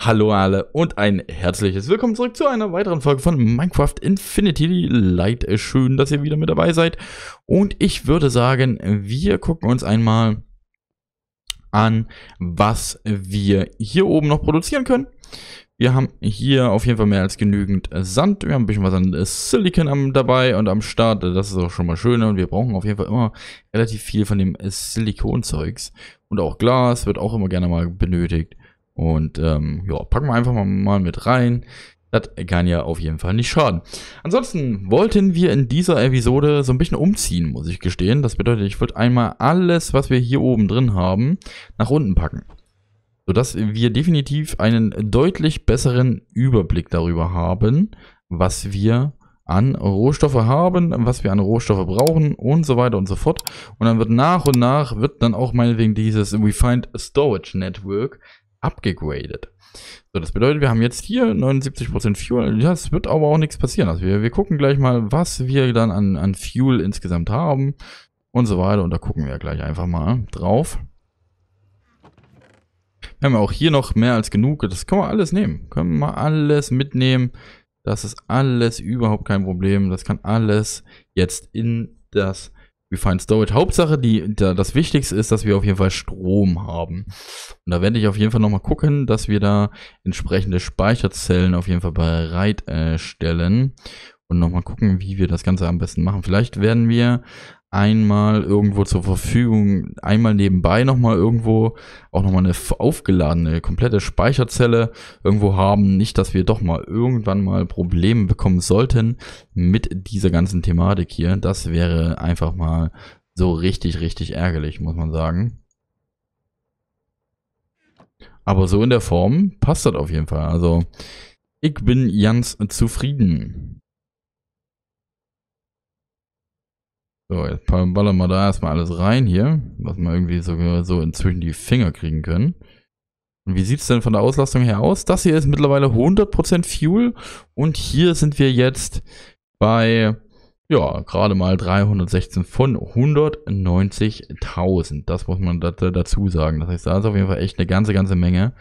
Hallo alle und ein herzliches Willkommen zurück zu einer weiteren Folge von Minecraft Infinity Light. Äh, schön, dass ihr wieder mit dabei seid. Und ich würde sagen, wir gucken uns einmal an, was wir hier oben noch produzieren können. Wir haben hier auf jeden Fall mehr als genügend Sand. Wir haben ein bisschen was an äh, Silicon am, dabei und am Start. Das ist auch schon mal schön. Ne? Und wir brauchen auf jeden Fall immer relativ viel von dem äh, Silikonzeugs. Und auch Glas wird auch immer gerne mal benötigt. Und ähm, ja, packen wir einfach mal mit rein. Das kann ja auf jeden Fall nicht schaden. Ansonsten wollten wir in dieser Episode so ein bisschen umziehen, muss ich gestehen. Das bedeutet, ich würde einmal alles, was wir hier oben drin haben, nach unten packen. Sodass wir definitiv einen deutlich besseren Überblick darüber haben, was wir an Rohstoffe haben, was wir an Rohstoffe brauchen und so weiter und so fort. Und dann wird nach und nach, wird dann auch meinetwegen dieses Refined Storage Network abgegradet. So, das bedeutet, wir haben jetzt hier 79% Fuel. Das wird aber auch nichts passieren. Also wir, wir gucken gleich mal, was wir dann an, an Fuel insgesamt haben und so weiter. Und da gucken wir gleich einfach mal drauf. Wir haben auch hier noch mehr als genug. Das können wir alles nehmen. Können wir alles mitnehmen. Das ist alles überhaupt kein Problem. Das kann alles jetzt in das Refined Storage. Hauptsache, die, das Wichtigste ist, dass wir auf jeden Fall Strom haben. Und da werde ich auf jeden Fall nochmal gucken, dass wir da entsprechende Speicherzellen auf jeden Fall bereitstellen. Äh, und nochmal gucken, wie wir das Ganze am besten machen. Vielleicht werden wir einmal irgendwo zur Verfügung, einmal nebenbei nochmal irgendwo auch nochmal eine aufgeladene, komplette Speicherzelle irgendwo haben. Nicht, dass wir doch mal irgendwann mal Probleme bekommen sollten mit dieser ganzen Thematik hier. Das wäre einfach mal so richtig, richtig ärgerlich, muss man sagen. Aber so in der Form passt das auf jeden Fall. Also ich bin ganz zufrieden. So, jetzt ballern wir da erstmal alles rein hier, was wir irgendwie sogar so inzwischen die Finger kriegen können. Und wie sieht es denn von der Auslastung her aus? Das hier ist mittlerweile 100% Fuel und hier sind wir jetzt bei, ja, gerade mal 316 von 190.000. Das muss man dazu sagen. Das heißt, da ist auf jeden Fall echt eine ganze, ganze Menge.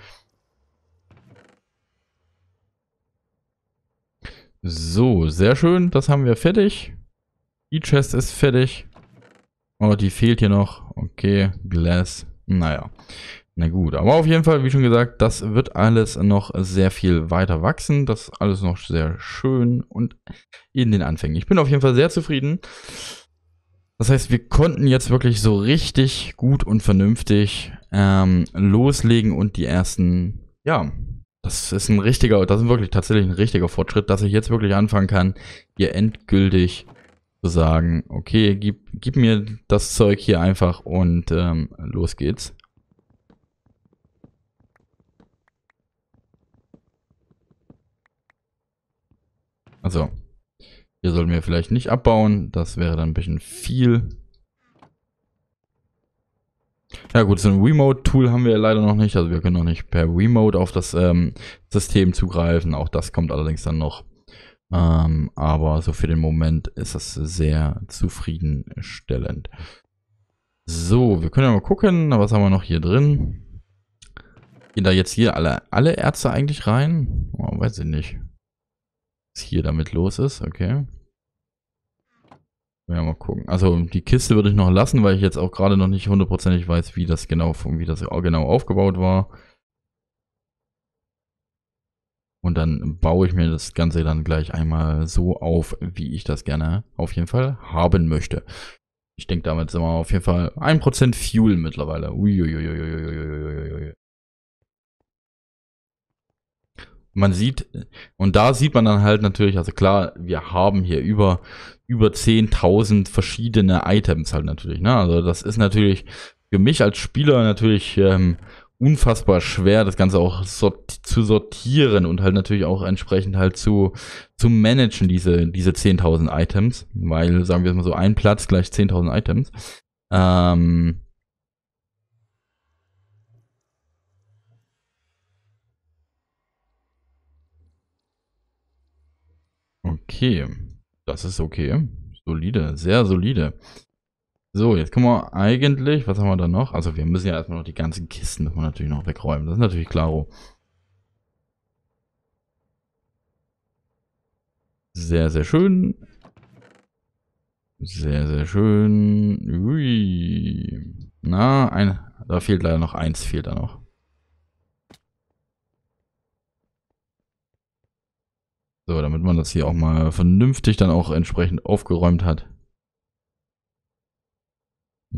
So, sehr schön, das haben wir fertig. Die Chest ist fertig. Oh, die fehlt hier noch. Okay, Glass. Naja. Na gut, aber auf jeden Fall, wie schon gesagt, das wird alles noch sehr viel weiter wachsen. Das ist alles noch sehr schön und in den Anfängen. Ich bin auf jeden Fall sehr zufrieden. Das heißt, wir konnten jetzt wirklich so richtig gut und vernünftig ähm, loslegen und die ersten, ja, das ist ein richtiger, das ist wirklich tatsächlich ein richtiger Fortschritt, dass ich jetzt wirklich anfangen kann, hier endgültig sagen, okay, gib, gib mir das Zeug hier einfach und ähm, los geht's. Also, hier sollten wir vielleicht nicht abbauen. Das wäre dann ein bisschen viel. Ja gut, so ein Remote-Tool haben wir leider noch nicht. Also wir können noch nicht per Remote auf das ähm, System zugreifen. Auch das kommt allerdings dann noch. Ähm, aber so für den Moment ist das sehr zufriedenstellend. So, wir können ja mal gucken, was haben wir noch hier drin? Gehen da jetzt hier alle, alle Ärzte eigentlich rein? Oh, weiß ich nicht. Was hier damit los ist, okay. Ja, mal gucken. Also die Kiste würde ich noch lassen, weil ich jetzt auch gerade noch nicht hundertprozentig weiß, wie das genau, wie das genau aufgebaut war. Und dann baue ich mir das Ganze dann gleich einmal so auf, wie ich das gerne auf jeden Fall haben möchte. Ich denke, damit sind wir auf jeden Fall 1% Fuel mittlerweile. Uiuiuiuiuiuiuiui. Man sieht, und da sieht man dann halt natürlich, also klar, wir haben hier über, über 10.000 verschiedene Items halt natürlich. Ne? Also das ist natürlich für mich als Spieler natürlich ähm, unfassbar schwer, das Ganze auch sorti zu sortieren und halt natürlich auch entsprechend halt zu, zu managen, diese, diese 10.000 Items, weil, sagen wir es mal so, ein Platz gleich 10.000 Items. Ähm, okay, das ist okay. Solide, sehr solide. So, jetzt können wir eigentlich, was haben wir da noch? Also wir müssen ja erstmal noch die ganzen Kisten müssen wir natürlich noch wegräumen. Das ist natürlich klaro. Sehr, sehr schön. Sehr, sehr schön. Ui. Na, ein, da fehlt leider noch eins, fehlt da noch. So, damit man das hier auch mal vernünftig dann auch entsprechend aufgeräumt hat.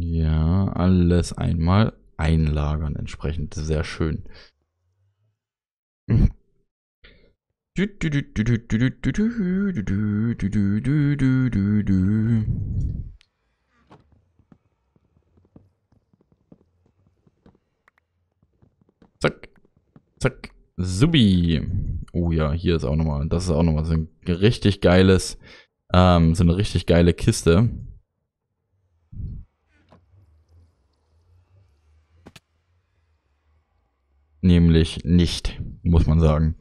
Ja, alles einmal einlagern entsprechend. Sehr schön. Zack, zack, subi. Oh ja, hier ist auch nochmal, das ist auch nochmal so ein richtig geiles, ähm, so eine richtig geile Kiste. nämlich nicht, muss man sagen.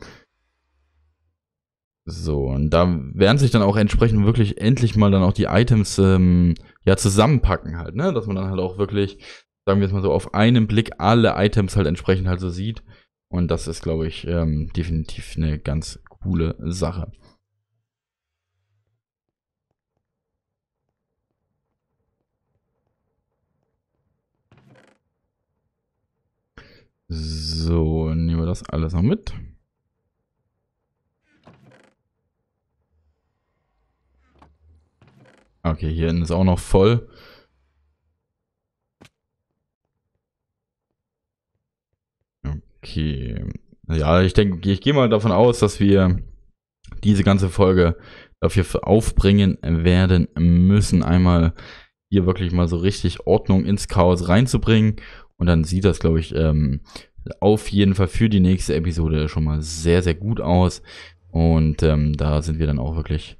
So, und da werden sich dann auch entsprechend wirklich endlich mal dann auch die Items ähm, ja zusammenpacken halt, ne? Dass man dann halt auch wirklich, sagen wir jetzt mal so, auf einen Blick alle Items halt entsprechend halt so sieht. Und das ist, glaube ich, ähm, definitiv eine ganz coole Sache. So, nehmen wir das alles noch mit. Okay, hier ist auch noch voll. Okay. Ja, ich denke, ich gehe mal davon aus, dass wir diese ganze Folge dafür aufbringen werden müssen, einmal hier wirklich mal so richtig Ordnung ins Chaos reinzubringen und dann sieht das, glaube ich, ähm, auf jeden Fall für die nächste Episode schon mal sehr, sehr gut aus. Und ähm, da sind wir dann auch wirklich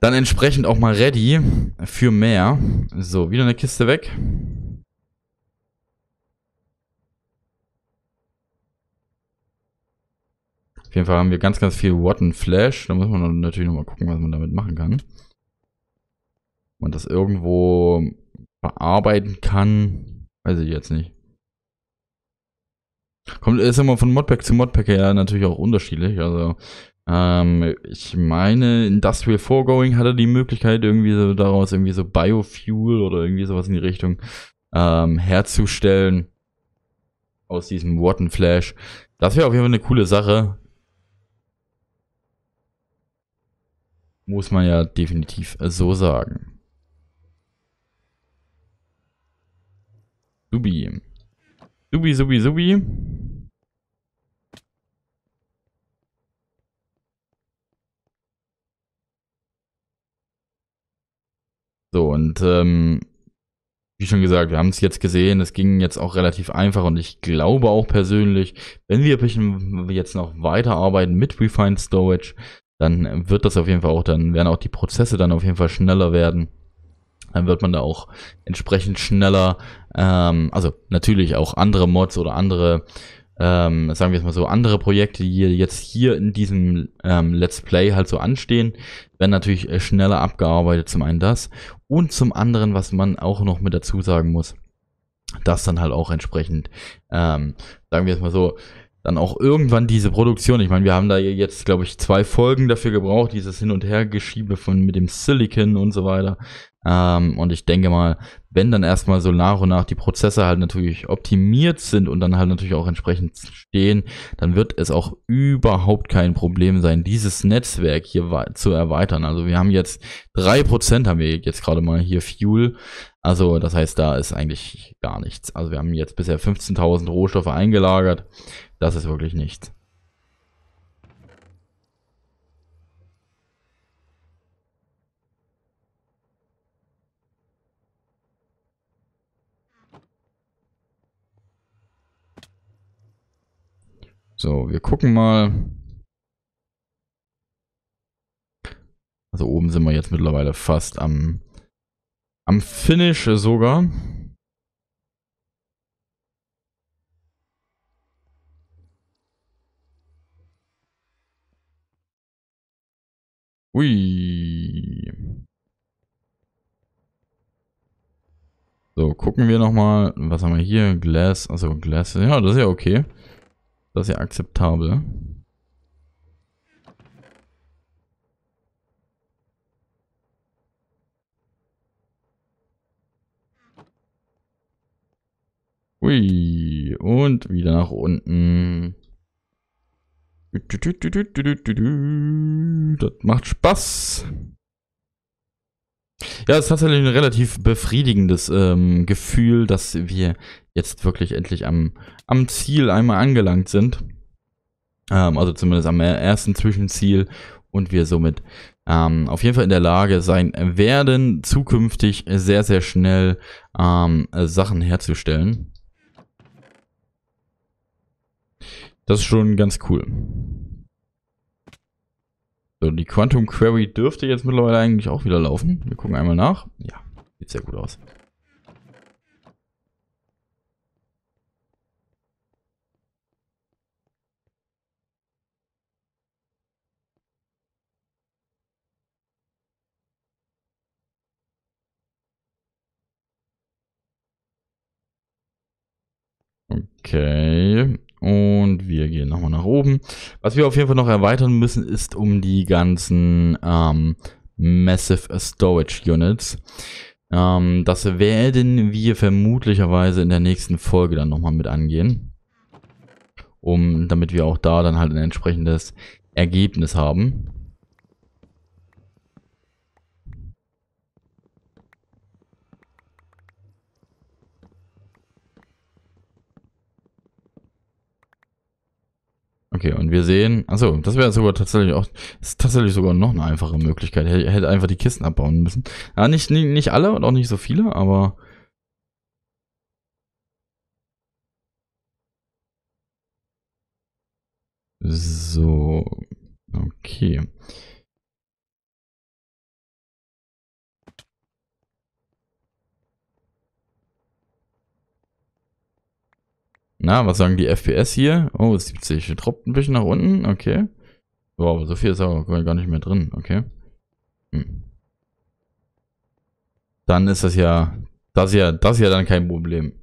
dann entsprechend auch mal ready für mehr. So, wieder eine Kiste weg. Auf jeden Fall haben wir ganz, ganz viel Rotten Flash. Da muss man natürlich nochmal gucken, was man damit machen kann. Ob man das irgendwo bearbeiten kann. Weiß ich jetzt nicht. Kommt, ist immer von Modpack zu Modpack ja natürlich auch unterschiedlich. Also, ähm, ich meine, Industrial Foregoing hatte die Möglichkeit, irgendwie so daraus irgendwie so Biofuel oder irgendwie sowas in die Richtung ähm, herzustellen. Aus diesem Wattenflash. Das wäre auf jeden Fall eine coole Sache. Muss man ja definitiv so sagen. Subi. Subi, Subi, Subi. So, und ähm, wie schon gesagt, wir haben es jetzt gesehen, es ging jetzt auch relativ einfach und ich glaube auch persönlich, wenn wir jetzt noch weiterarbeiten mit Refined Storage, dann wird das auf jeden Fall auch, dann werden auch die Prozesse dann auf jeden Fall schneller werden dann wird man da auch entsprechend schneller, ähm, also natürlich auch andere Mods oder andere, ähm, sagen wir es mal so, andere Projekte, die jetzt hier in diesem ähm, Let's Play halt so anstehen, werden natürlich äh, schneller abgearbeitet, zum einen das und zum anderen, was man auch noch mit dazu sagen muss, dass dann halt auch entsprechend, ähm, sagen wir es mal so, dann auch irgendwann diese Produktion, ich meine, wir haben da jetzt, glaube ich, zwei Folgen dafür gebraucht, dieses Hin- und Hergeschiebe von mit dem Silicon und so weiter. Ähm, und ich denke mal, wenn dann erstmal so nach und nach die Prozesse halt natürlich optimiert sind und dann halt natürlich auch entsprechend stehen, dann wird es auch überhaupt kein Problem sein, dieses Netzwerk hier zu erweitern. Also wir haben jetzt drei Prozent haben wir jetzt gerade mal hier Fuel. Also das heißt, da ist eigentlich gar nichts. Also wir haben jetzt bisher 15.000 Rohstoffe eingelagert. Das ist wirklich nichts. So, wir gucken mal. Also oben sind wir jetzt mittlerweile fast am am Finish sogar. Ui. So, gucken wir nochmal. Was haben wir hier? Glass. Also Glass. Ja, das ist ja okay. Das ist ja akzeptabel. Hui. Und wieder nach unten. Das macht Spaß. Ja, es ist tatsächlich ein relativ befriedigendes ähm, Gefühl, dass wir jetzt wirklich endlich am, am Ziel einmal angelangt sind. Ähm, also zumindest am ersten Zwischenziel und wir somit ähm, auf jeden Fall in der Lage sein werden, zukünftig sehr, sehr schnell ähm, Sachen herzustellen. Das ist schon ganz cool. So, die Quantum Query dürfte jetzt mittlerweile eigentlich auch wieder laufen. Wir gucken einmal nach. Ja, sieht sehr gut aus. Okay. Und wir gehen nochmal nach oben. Was wir auf jeden Fall noch erweitern müssen, ist um die ganzen ähm, Massive Storage Units. Ähm, das werden wir vermutlicherweise in der nächsten Folge dann nochmal mit angehen. Um, damit wir auch da dann halt ein entsprechendes Ergebnis haben. Okay, und wir sehen, also das wäre sogar tatsächlich auch, ist tatsächlich sogar noch eine einfache Möglichkeit. Er Hätte einfach die Kisten abbauen müssen. Ja, nicht, nicht, nicht alle und auch nicht so viele, aber So, okay. Na, was sagen die FPS hier? Oh, 70. Droppt ein bisschen nach unten. Okay. Boah, aber so viel ist auch gar nicht mehr drin. Okay. Hm. Dann ist das ja. Das ja, das ja dann kein Problem.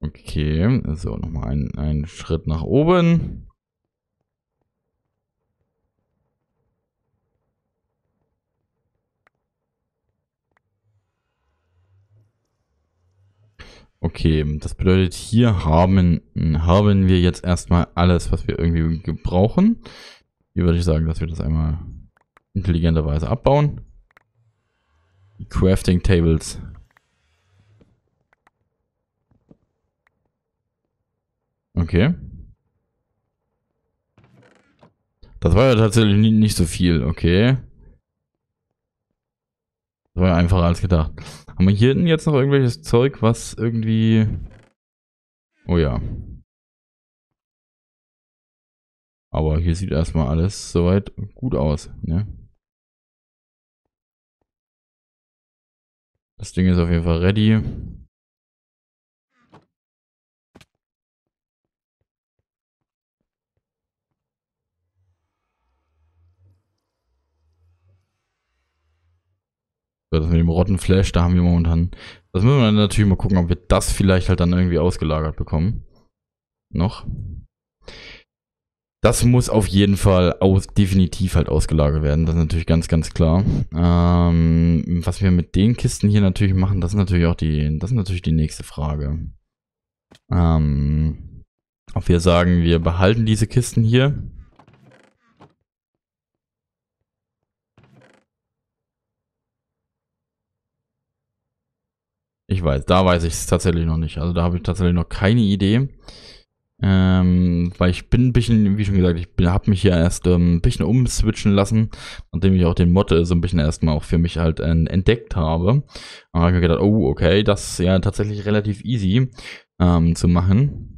Okay, so nochmal einen, einen Schritt nach oben. Okay, das bedeutet, hier haben, haben wir jetzt erstmal alles, was wir irgendwie gebrauchen. Hier würde ich sagen, dass wir das einmal intelligenterweise abbauen. Die Crafting Tables. Okay. Das war ja tatsächlich nicht so viel, okay. Das war einfacher als gedacht. Haben wir hier hinten jetzt noch irgendwelches Zeug, was irgendwie... Oh ja. Aber hier sieht erstmal alles soweit gut aus, ne? Das Ding ist auf jeden Fall ready. Das mit dem Rottenflash, da haben wir momentan. Das müssen wir dann natürlich mal gucken, ob wir das vielleicht halt dann irgendwie ausgelagert bekommen. Noch. Das muss auf jeden Fall aus, definitiv halt ausgelagert werden. Das ist natürlich ganz, ganz klar. Ähm, was wir mit den Kisten hier natürlich machen, das ist natürlich auch die, das ist natürlich die nächste Frage. Ähm, ob wir sagen, wir behalten diese Kisten hier ich weiß. Da weiß ich es tatsächlich noch nicht. Also da habe ich tatsächlich noch keine Idee. Ähm, weil ich bin ein bisschen, wie schon gesagt, ich habe mich ja erst ähm, ein bisschen umswitchen lassen, nachdem ich auch den Mod äh, so ein bisschen erstmal auch für mich halt äh, entdeckt habe. Und habe ich mir gedacht, oh, okay, das ist ja tatsächlich relativ easy ähm, zu machen.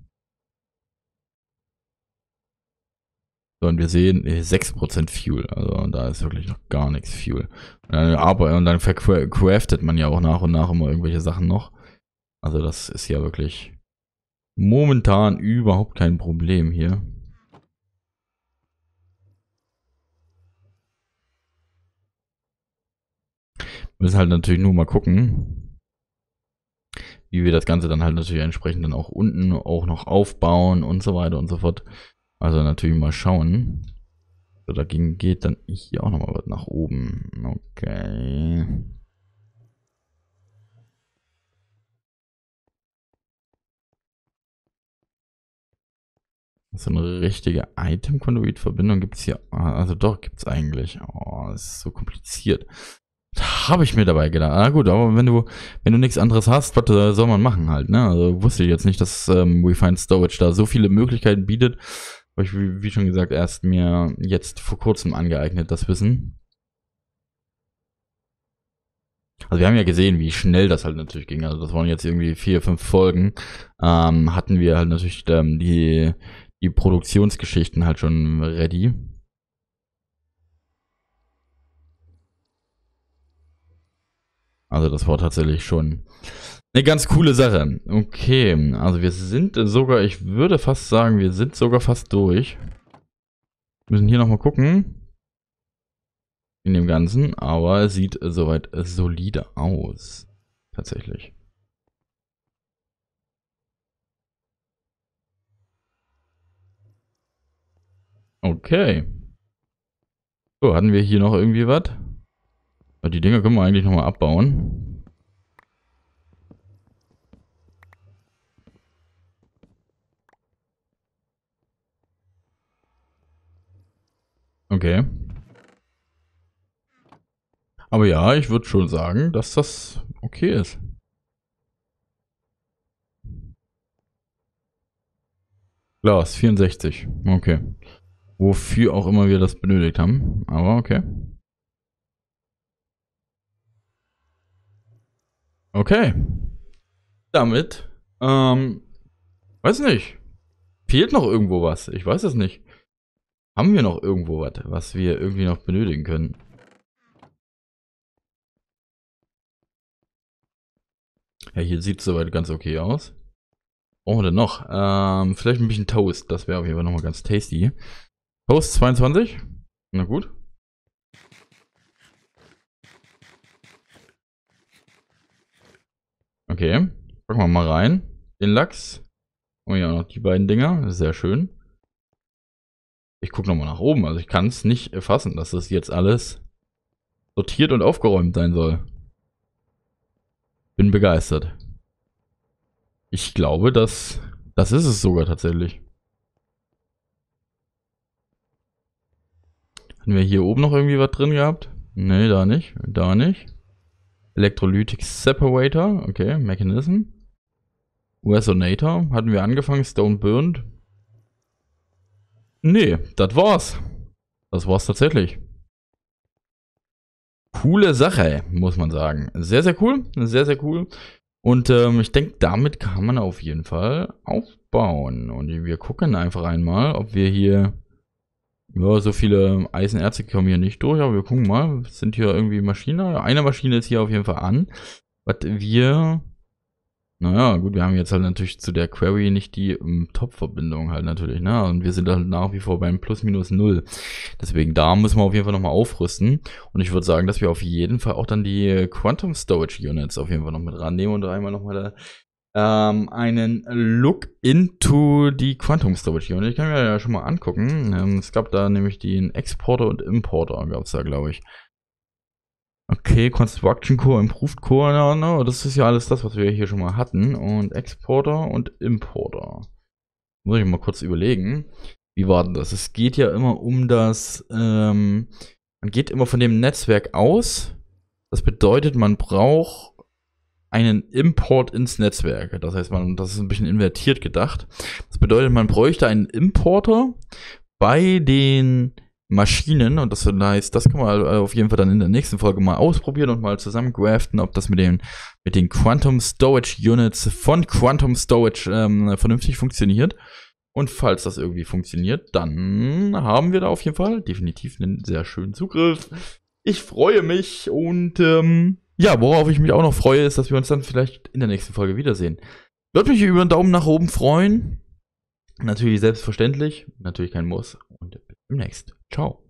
sondern wir sehen 6% Fuel. Also da ist wirklich noch gar nichts Fuel. Und dann, aber, und dann vercraftet man ja auch nach und nach immer irgendwelche Sachen noch. Also das ist ja wirklich momentan überhaupt kein Problem hier. Wir müssen halt natürlich nur mal gucken, wie wir das Ganze dann halt natürlich entsprechend dann auch unten auch noch aufbauen und so weiter und so fort. Also natürlich mal schauen. So, dagegen geht dann hier auch nochmal was nach oben. Okay. So eine richtige Item-Conduit-Verbindung gibt es hier. Also doch, gibt es eigentlich. Oh, ist so kompliziert. Habe ich mir dabei gedacht. Na ah, gut, aber wenn du, wenn du nichts anderes hast, was äh, soll man machen halt, ne? Also wusste ich jetzt nicht, dass ähm, Refined Storage da so viele Möglichkeiten bietet. Habe ich, wie schon gesagt, erst mir jetzt vor kurzem angeeignet, das Wissen. Also wir haben ja gesehen, wie schnell das halt natürlich ging. Also das waren jetzt irgendwie vier, fünf Folgen. Ähm, hatten wir halt natürlich ähm, die, die Produktionsgeschichten halt schon ready. Also das war tatsächlich schon eine ganz coole Sache. Okay, also wir sind sogar, ich würde fast sagen, wir sind sogar fast durch. Wir Müssen hier nochmal gucken. In dem Ganzen, aber es sieht soweit solide aus. Tatsächlich. Okay. So, hatten wir hier noch irgendwie was? Die Dinger können wir eigentlich nochmal abbauen. Okay. Aber ja, ich würde schon sagen, dass das okay ist. Glas, 64. Okay. Wofür auch immer wir das benötigt haben. Aber okay. Okay. Damit, ähm, weiß nicht. Fehlt noch irgendwo was? Ich weiß es nicht. Haben wir noch irgendwo was, was wir irgendwie noch benötigen können? Ja, hier sieht es soweit ganz okay aus. Brauchen wir denn noch? Ähm, vielleicht ein bisschen Toast. Das wäre auf jeden Fall nochmal ganz tasty. Toast 22. Na gut. Okay. Packen wir mal rein. Den Lachs. Und oh ja, noch die beiden Dinger. Sehr schön. Ich gucke nochmal nach oben. Also ich kann es nicht erfassen, dass das jetzt alles sortiert und aufgeräumt sein soll. Bin begeistert. Ich glaube, dass das ist es sogar tatsächlich. Hatten wir hier oben noch irgendwie was drin gehabt? Nee, da nicht. Da nicht. Electrolytic Separator. Okay, Mechanism. Resonator. Hatten wir angefangen. Stone Burned. Nee, das war's. Das war's tatsächlich. Coole Sache, muss man sagen. Sehr, sehr cool. Sehr, sehr cool. Und ähm, ich denke, damit kann man auf jeden Fall aufbauen. Und wir gucken einfach einmal, ob wir hier... Ja, so viele Eisenerze kommen hier nicht durch, aber wir gucken mal. Sind hier irgendwie Maschinen? Eine Maschine ist hier auf jeden Fall an. Was wir naja, gut, wir haben jetzt halt natürlich zu der Query nicht die um, ähm, Top-Verbindung halt natürlich, ne? Und wir sind halt nach wie vor beim Plus minus Null. Deswegen da müssen wir auf jeden Fall nochmal aufrüsten. Und ich würde sagen, dass wir auf jeden Fall auch dann die Quantum Storage Units auf jeden Fall noch mit rannehmen und einmal nochmal ähm, einen Look into die Quantum Storage Units. Ich kann mir ja schon mal angucken. Ähm, es gab da nämlich den Exporter und Importer, gab es da, glaube ich. Okay, Construction Core, Improved Core, no, no, das ist ja alles das, was wir hier schon mal hatten. Und Exporter und Importer. Muss ich mal kurz überlegen. Wie war denn das? Es geht ja immer um das, ähm, man geht immer von dem Netzwerk aus. Das bedeutet, man braucht einen Import ins Netzwerk. Das heißt, man, das ist ein bisschen invertiert gedacht. Das bedeutet, man bräuchte einen Importer bei den Maschinen und das wird nice. Das können wir auf jeden Fall dann in der nächsten Folge mal ausprobieren und mal zusammen graften, ob das mit den, mit den Quantum Storage Units von Quantum Storage ähm, vernünftig funktioniert. Und falls das irgendwie funktioniert, dann haben wir da auf jeden Fall definitiv einen sehr schönen Zugriff. Ich freue mich und ähm, ja, worauf ich mich auch noch freue, ist, dass wir uns dann vielleicht in der nächsten Folge wiedersehen. Würde mich über einen Daumen nach oben freuen. Natürlich selbstverständlich, natürlich kein Muss. Und bis demnächst. Ciao.